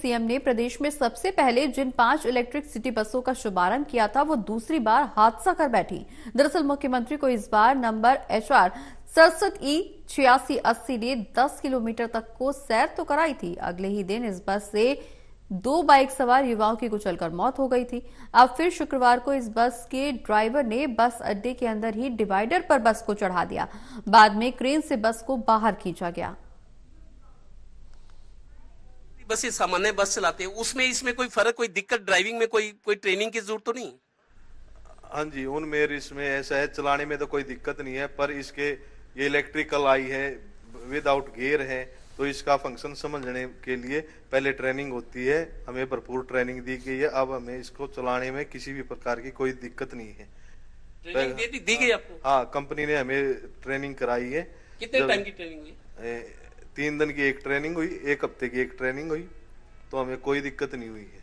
CM ने प्रदेश में सबसे पहले जिन पांच इलेक्ट्रिक सिटी बसों का शुभारंभ किया था वो दूसरी बार हादसा कर बैठी दरअसल मुख्यमंत्री को इस बार नंबर एच आर सड़सठ ई छियासी अस्सी ने दस किलोमीटर तक को सैर तो कराई थी अगले ही दिन इस बस से दो बाइक सवार युवाओं की कुचलकर मौत हो गई थी अब फिर शुक्रवार को इस बस के ड्राइवर ने बस अड्डे के अंदर ही डिवाइडर पर बस को चढ़ा दिया बाद में क्रेन से बस को बाहर खींचा गया बस ये सामान्य बस चलाते हैं उसमें इसमें कोई फर्क कोई दिक्कत ड्राइविंग में कोई कोई ट्रेनिंग की जरूरत तो नहीं हाँ जी उनमें इसमें ऐसा है चलाने में तो कोई दिक्कत नहीं है पर इसके ये इलेक्ट्रिकल आई है विदाउट गेयर है तो इसका फंक्शन समझने के लिए पहले ट्रेनिंग होती है हमें भरपूर ट्रेनिंग दी गई है अब हमें इसको चलाने में किसी भी प्रकार की कोई दिक्कत नहीं है ट्रेनिंग दी, दी गई आपको हाँ कंपनी ने हमें ट्रेनिंग कराई है कितने टाइम की ट्रेनिंग हुई तीन दिन की एक ट्रेनिंग हुई एक हफ्ते की एक ट्रेनिंग हुई तो हमें कोई दिक्कत नहीं हुई है